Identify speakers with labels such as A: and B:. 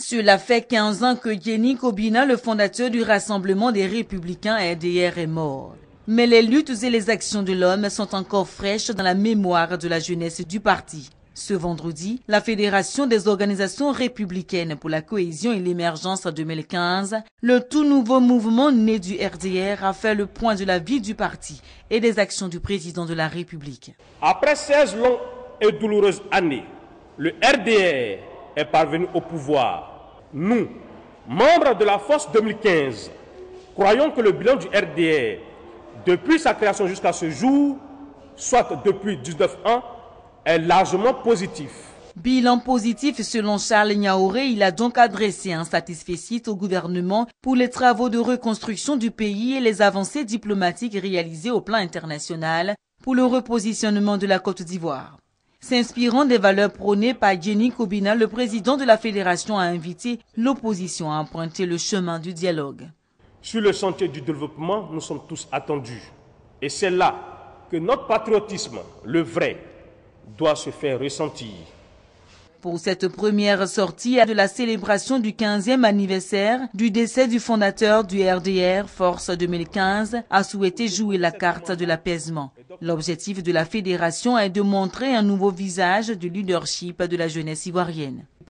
A: Cela fait 15 ans que Jenny Kobina, le fondateur du Rassemblement des Républicains RDR, est mort. Mais les luttes et les actions de l'homme sont encore fraîches dans la mémoire de la jeunesse du parti. Ce vendredi, la Fédération des organisations républicaines pour la cohésion et l'émergence 2015, le tout nouveau mouvement né du RDR, a fait le point de la vie du parti et des actions du président de la République.
B: Après 16 longues et douloureuses années, le RDR est parvenu au pouvoir nous, membres de la force 2015, croyons que le bilan du RDR, depuis sa création jusqu'à ce jour, soit depuis 19 ans, est largement positif. Bilan positif selon Charles
A: Niaoré, il a donc adressé un satisfait au gouvernement pour les travaux de reconstruction du pays et les avancées diplomatiques réalisées au plan international pour le repositionnement de la Côte d'Ivoire. S'inspirant des valeurs prônées par Jenny Kobina, le président de la fédération a invité l'opposition à emprunter le chemin du dialogue.
B: Sur le sentier du développement, nous sommes tous attendus. Et c'est là que notre patriotisme, le vrai, doit se faire ressentir
A: pour cette première sortie de la célébration du 15e anniversaire du décès du fondateur du RDR Force 2015 a souhaité jouer la carte de l'apaisement. L'objectif de la fédération est de montrer un nouveau visage du leadership de la jeunesse ivoirienne.